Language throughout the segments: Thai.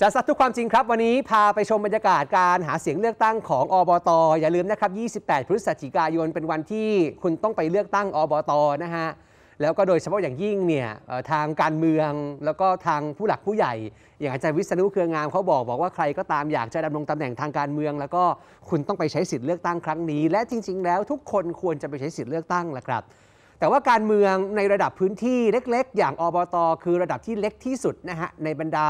จะสั์ทุกความจริงครับวันนี้พาไปชมบรรยากาศการหาเสียงเลือกตั้งของอบต อย่าลืมนะครับ 28พฤศจิกายน เป็นวันที่คุณต้องไปเลือกตั้งอบตนะฮะแล้วก็โดยเฉพาะอย่างยิ่งเนี่ยทางการเมือง แล้วก็ทางผู้หลักผู้ใหญ่ อย่างอาจารย์วิษณุเครืองามเขาบอกบอกว่าใครก็ตามอยากจะดำรงตำแหน่งทางการเมือง แล้วก็คุณต้องไปใช้สิทธิ์เลือกตั้งครั้งนี้และจริงๆ แล้วทุกคนควรจะไปใช้สิทธิ์เลือกตั้งแหละครับแต่ว่าการเมืองในระดับพื้นที่เล็ก ๆ อย่างอบตคือระดับที่เล็กที่สุดนะฮะในบรรดา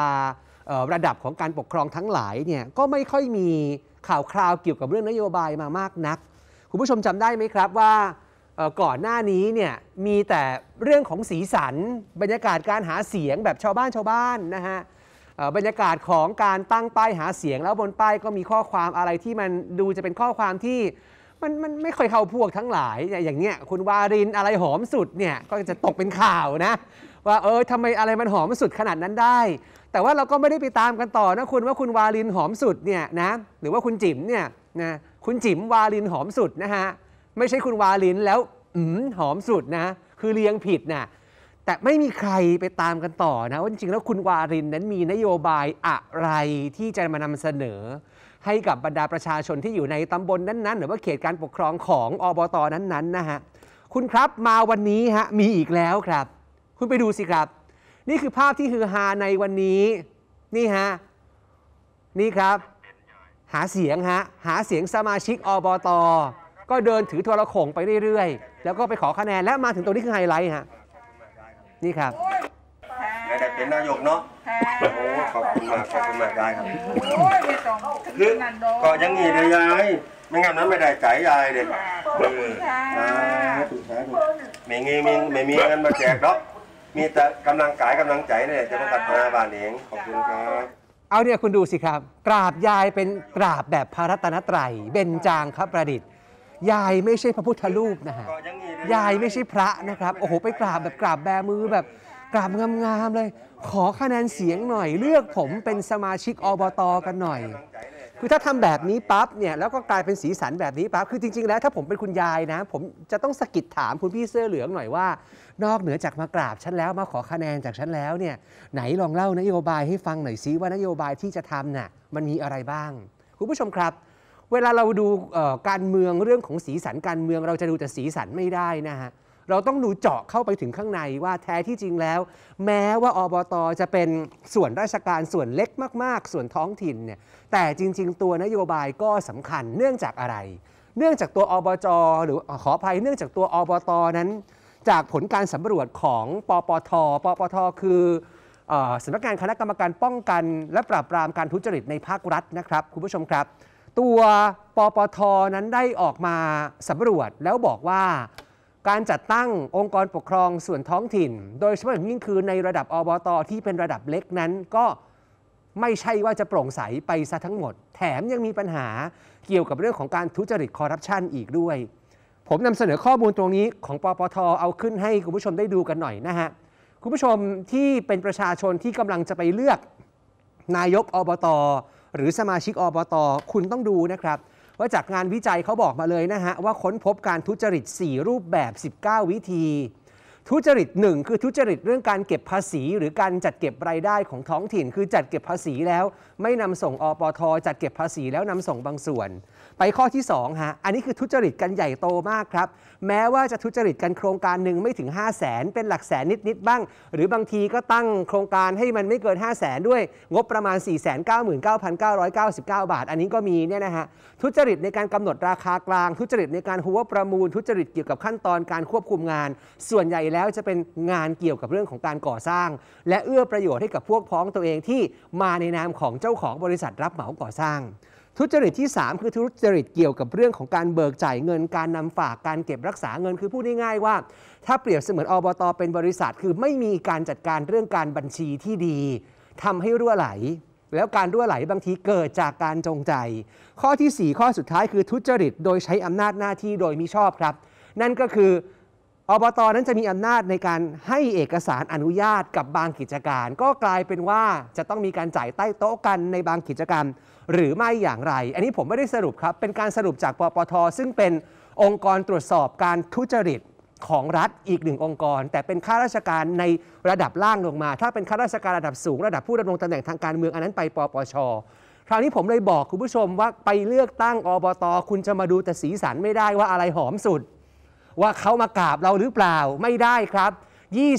ระดับของการปกครองทั้งหลายเนี่ยก็ไม่ค่อยมีข่าวคราวเกี่ยวกับเรื่องนโยบายมามากนัก คุณผู้ชมจำได้ไหมครับว่าก่อนหน้านี้เนี่ยมีแต่เรื่องของสีสัน บรรยากาศการหาเสียงแบบชาวบ้านชาวบ้านนะฮะบรรยากาศของการตั้งป้ายหาเสียงแล้วบนป้ายก็มีข้อความอะไรที่มันดูจะเป็นข้อความที่มันมันไม่ค่อยเข้าพวกทั้งหลายอย่างเนี้ยคุณวารินอะไรหอมสุดเนี่ยก็จะตกเป็นข่าวนะ ว่าเออทำไมอะไรมันหอมสุดขนาดนั้นได้ แต่ว่าเราก็ไม่ได้ไปตามกันต่อนะคุณว่าคุณวารินหอมสุดเนี่ยนะหรือว่าคุณจิ๋มเนี่ยนะคุณจิ๋มวารินหอมสุดนะฮะไม่ใช่คุณวาลินแล้วอืมหอมสุดนะ คือเลี้ยงผิดนะะแต่ไม่มีใครไปตามกันต่อนะว่าจริงๆแล้วคุณวารินนั้นมีนโยบายอะไรที่จะมานำเสนอให้กับบรรดาประชาชนที่อยู่ในตำบลนนั้นๆ หรือว่าเขตการปกครองของอบต นั้นๆ นะฮะ คุณครับมาวันนี้ฮะมีอีกแล้วครับ คุณไปดูสิครับ นี่คือภาพที่ฮือฮาในวันนี้ นี่ฮะ นี่ครับ หาเสียงฮะ หาเสียงสมาชิกอบต ก็เดินถือโทรโขงไปเรื่อยๆ แล้วก็ไปขอคะแนน และมาถึงตรงนี้คือไฮไลท์ฮะ นี่ครับ็นนายกเนาะโอ้ขอบคุณมากขอบคุณมากยายครับคือก็ยังงี้เลยยายไม่งั้นนั้นไม่ได้ใจยายเด็กขออถูกถูกไม่งี้ไม่มีเงินมาแจกนอกมีแต่กำลังกายกำลังใจเนี่ยจะต้องพัฒนาบ้านเองขอบคุณครับเอาเนี่ยคุณดูสิครับ กราบยายเป็นกราบแบบพระรัตนตรัยเบญจางครับประดิษฐ์ ยายไม่ใช่พระพุทธรูปนะฮะยายไม่ใช่พระนะครับโอ้โหไปกราบแบบกราบแบมือแบบกราบงามๆเลย ขอคะแนนเสียงหน่อยเลือกผมเป็นสมาชิกอบตกันหน่อยคือถ้าทำแบบนี้ปั๊บเนี่ยแล้วก็กลายเป็นสีสันแบบนี้ปั๊บคือจริงๆแล้ว ถ้าผมเป็นคุณยายนะ ผมจะต้องสกิดถามคุณพี่เสื้อเหลืองหน่อยว่า นอกเหนือจากมากราบฉันแล้ว มาขอคะแนนจากฉันแล้วเนี่ยไหนลองเล่านโยบายให้ฟังหน่อยซิว่านโยบายที่จะทำน่ะมันมีอะไรบ้าง คุณผู้ชมครับ เวลาเราดูการเมืองเรื่องของสีสันการเมืองเราจะดูแต่สีสันไม่ได้นะฮะเราต้องดูเจาะเข้าไปถึงข้างในว่าแท้ที่จริงแล้ว แม้ว่าอบตจะเป็นส่วนราชการส่วนเล็กมากๆ ส่วนท้องถิ่นเนี่ยแต่จริงๆ ตัวนโยบายก็สำคัญเนื่องจากอะไร เนื่องจากตัวอบจ หรือขออภัย เนื่องจากตัวอบตนั้น จากผลการสำรวจของปปทปปทคือสำนักงานคณะกรรมการป้องกัน และปราบปรามการทุจริตในภาครัฐนะครับคุณผู้ชมครับ ตัวปปท นั้นได้ออกมาสำรวจแล้วบอกว่าการจัดตั้งองค์กรปกครองส่วนท้องถิ่น โดยเฉพาะอย่างยิ่งคือในระดับอบต ที่เป็นระดับเล็กนั้น ก็ไม่ใช่ว่าจะโปร่งใสไปซะทั้งหมด แถมยังมีปัญหาเกี่ยวกับเรื่องของการทุจริต คอร์รัปชันอีกด้วย ผมนำเสนอข้อมูลตรงนี้ ของปปท เอาขึ้นให้คุณผู้ชมได้ดูกันหน่อยนะฮะ คุณผู้ชมที่เป็นประชาชนที่กำลังจะไปเลือก นายกอบต หรือสมาชิกอบต คุณต้องดูนะครับว่าจากงานวิจัยเขาบอกมาเลยนะฮะ ว่าค้นพบการทุจริต 4 รูปแบบ 19 วิธีทุจริตหนึ่งคือทุจริตเรื่องการเก็บภาษี หรือการจัดเก็บรายได้ของท้องถิ่น คือจัดเก็บภาษีแล้ว ไม่นำส่งอปทจัดเก็บภาษีแล้วนำส่งบางส่วน ไปข้อที่2ฮะอันนี้คือทุจริตกันใหญ่โตมากครับแม้ว่าจะทุจริตกันโครงการหนึ่งไม่ถึง 5 0 0แสนเป็นหลักแสนนิดๆบ้าง หรือบางทีก็ตั้งโครงการให้มันไม่เกิน 5 0 0แสนด้วย งบประมาณ 4 9 9 9 9 9 บาท อันนี้ก็มีเนี่ยนะฮะทุจริตในการกำหนดราคากลาง ทุจริตในการหัวประมูล ทุจริตเกี่ยวกับขั้นตอนการควบคุมงาน ส่วนใหญ่แล้วจะเป็นงานเกี่ยวกับเรื่องของการก่อสร้าง และเอื้อประโยชน์ให้กับพวกพ้องตัวเองที่มาในนามของเจ้าของบริษัทรับเหมาก่อสร้าง ทุจริต ที่ 3 คือทุจริตเกี่ยวกับเรื่องของการเบิกจ่ายเงินการนำฝากการเก็บรักษาเงินคือพูดง่ายๆ ว่า ถ้าเปรียบเสมือนอบตเป็นบริษัท คือไม่มีการจัดการเรื่องการบัญชีที่ดี ทำให้รั่วไหลแล้วการรั่วไหลบางทีเกิดจากการจงใจ ข้อที่ 4 ข้อสุดท้ายคือทุจริตโดยใช้อำนาจหน้าที่โดยมิชอบครับ นั่นก็คืออบตนั้นจะมีอำนาจในการให้เอกสารอนุญาตกับบางกิจการ ก็กลายเป็นว่าจะต้องมีการจ่ายใต้โต๊ะกันในบางกิจกรรมหรือไม่อย่างไร อันนี้ผมไม่ได้สรุปครับ เป็นการสรุปจากปปทซึ่งเป็นองค์กรตรวจสอบการทุจริตของรัฐอีกหนึ่งองค์กร แต่เป็นข้าราชการในระดับล่างลงมา ถ้าเป็นข้าราชการระดับสูงระดับผู้ดำรงตำแหน่งทางการเมืองอันนั้นไปปปชคราวนี้ผมเลยบอกคุณผู้ชมว่าไปเลือกตั้งอบตคุณจะมาดูแต่สีสันไม่ได้ว่าอะไรหอมสุดว่าเขามากราบเราหรือเปล่าไม่ได้ครับ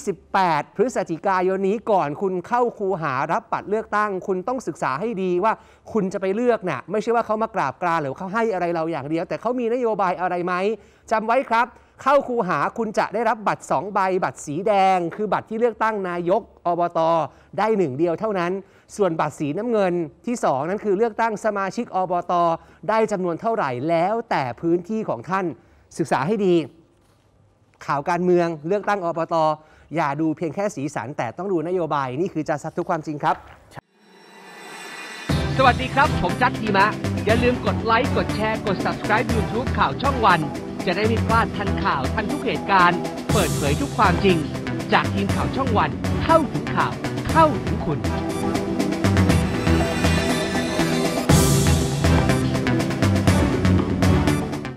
28 พฤศจิกายนนี้ก่อนคุณเข้าคูหารับบัตรเลือกตั้ง คุณต้องศึกษาให้ดีว่าคุณจะไปเลือกนะ่ยไม่ใช่ว่าเขามากราบกรานหรือเขาให้อะไรเราอย่างเดียว แต่เขามีนโยบายอะไรไหมจำไว้ครับ เข้าคูหาคุณจะได้รับบัตร2ใบบัตรสีแดง คือบัตรที่เลือกตั้งนายกอบตอได้หนึ่งเดียวเท่านั้น ส่วนบัตรสีน้ำเงินที่2นั้นคือเลือกตั้งสมาชิกอบตอได้จำนวนเท่าไหร่แล้วแต่พื้นที่ของท่านศึกษาให้ดีข่าวการเมืองเลือกตั้งอบตอย่าดูเพียงแค่สีสันแต่ต้องดูนโยบายนี่คือจะสัดทุกความจริงครับ สวัสดีครับ ผมจัดดีมะอย่าลืมกดไลค์กดแชร์ กด subscribe YouTube ข่าวช่องวัน จะได้ไม่พลาดทันข่าวทันทุกเหตุการณ์ เปิดเผยทุกความจริง จากทีมข่าวช่องวันเข้าถึงข่าวเข้าถึงคุณ